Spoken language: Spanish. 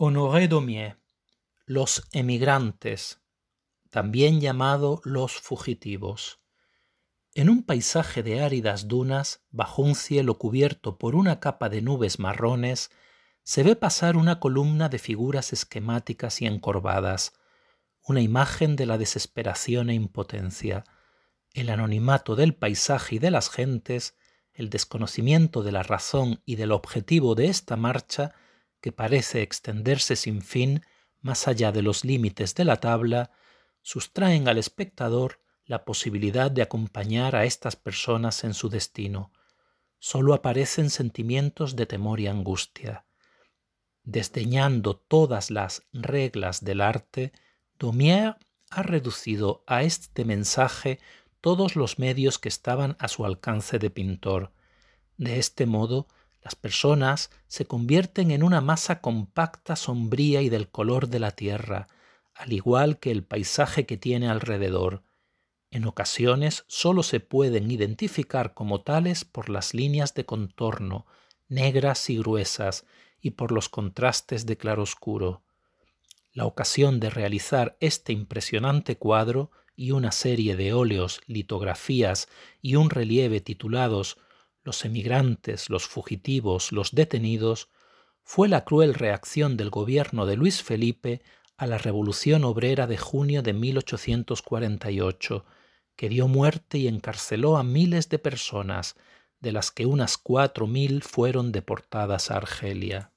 Honoré los emigrantes, también llamado los fugitivos. En un paisaje de áridas dunas, bajo un cielo cubierto por una capa de nubes marrones, se ve pasar una columna de figuras esquemáticas y encorvadas, una imagen de la desesperación e impotencia, el anonimato del paisaje y de las gentes, el desconocimiento de la razón y del objetivo de esta marcha que parece extenderse sin fin más allá de los límites de la tabla, sustraen al espectador la posibilidad de acompañar a estas personas en su destino. Solo aparecen sentimientos de temor y angustia. Desdeñando todas las reglas del arte, Daumier ha reducido a este mensaje todos los medios que estaban a su alcance de pintor. De este modo las personas se convierten en una masa compacta, sombría y del color de la tierra, al igual que el paisaje que tiene alrededor. En ocasiones solo se pueden identificar como tales por las líneas de contorno, negras y gruesas, y por los contrastes de claroscuro. La ocasión de realizar este impresionante cuadro y una serie de óleos, litografías y un relieve titulados los emigrantes, los fugitivos, los detenidos, fue la cruel reacción del gobierno de Luis Felipe a la Revolución Obrera de junio de 1848, que dio muerte y encarceló a miles de personas, de las que unas cuatro mil fueron deportadas a Argelia.